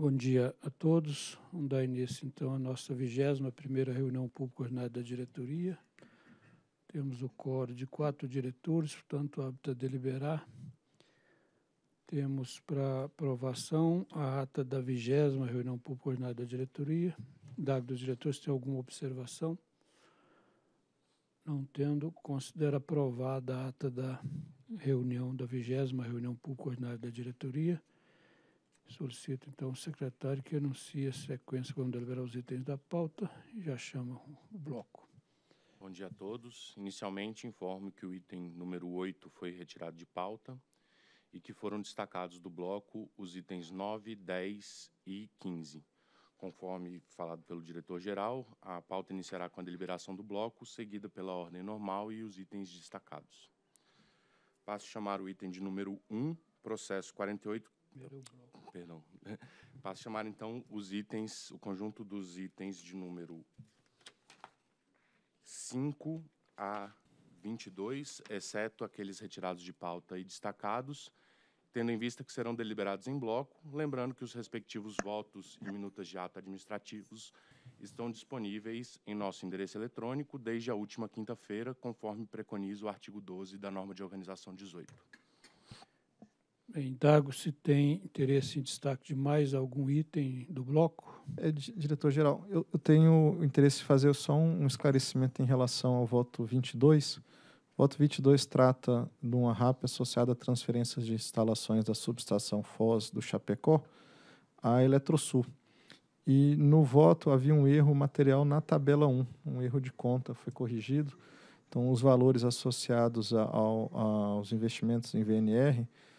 Bom dia a todos. Vamos dar início, então, à nossa 21ª reunião pública ordinária da diretoria. Temos o coro de quatro diretores, portanto, hábito a é deliberar. Temos para aprovação a ata da 20 reunião pública ordinária da diretoria. Dado dos diretores, tem alguma observação? Não tendo, considera aprovada a ata da reunião da 20 reunião pública ordinária da diretoria. Solicito, então, o secretário que anuncie a sequência quando deliberar os itens da pauta e já chama o bloco. Bom dia a todos. Inicialmente, informo que o item número 8 foi retirado de pauta e que foram destacados do bloco os itens 9, 10 e 15. Conforme falado pelo diretor-geral, a pauta iniciará com a deliberação do bloco, seguida pela ordem normal e os itens destacados. Passo a chamar o item de número 1, processo 48 Primeiro bloco. Perdão. Passo a chamar, então, os itens, o conjunto dos itens de número 5 a 22, exceto aqueles retirados de pauta e destacados, tendo em vista que serão deliberados em bloco, lembrando que os respectivos votos e minutas de ato administrativos estão disponíveis em nosso endereço eletrônico desde a última quinta-feira, conforme preconiza o artigo 12 da norma de organização 18. É, indago se tem interesse em destaque de mais algum item do bloco. É, Diretor-geral, eu, eu, tenho interesse em fazer só um, um, esclarecimento em relação ao voto 22. O voto 22 trata de uma RAP associada a transferências de instalações da subestação Foz do Chapecó à Eletrosul. E no voto havia um erro material na tabela 1, um erro de conta, foi corrigido. Então, os valores associados ao, aos investimentos em VNR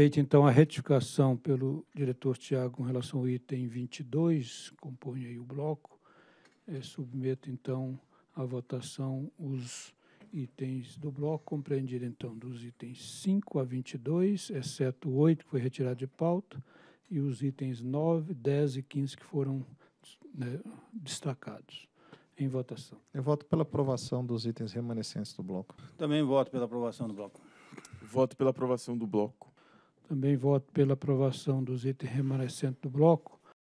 Feita, então, a retificação pelo diretor Tiago em relação ao item 22, compõe aí o bloco, é, submeto, então, à votação os itens do bloco, compreendido, então, dos itens 5 a 22, exceto 8, que foi retirado de pauta, e os itens 9, 10 e 15 que foram né, destacados em votação. Eu voto pela aprovação dos itens remanescentes do bloco. Também voto pela aprovação do bloco. Voto pela aprovação do bloco. Também voto pela aprovação dos itens remanescentes do bloco.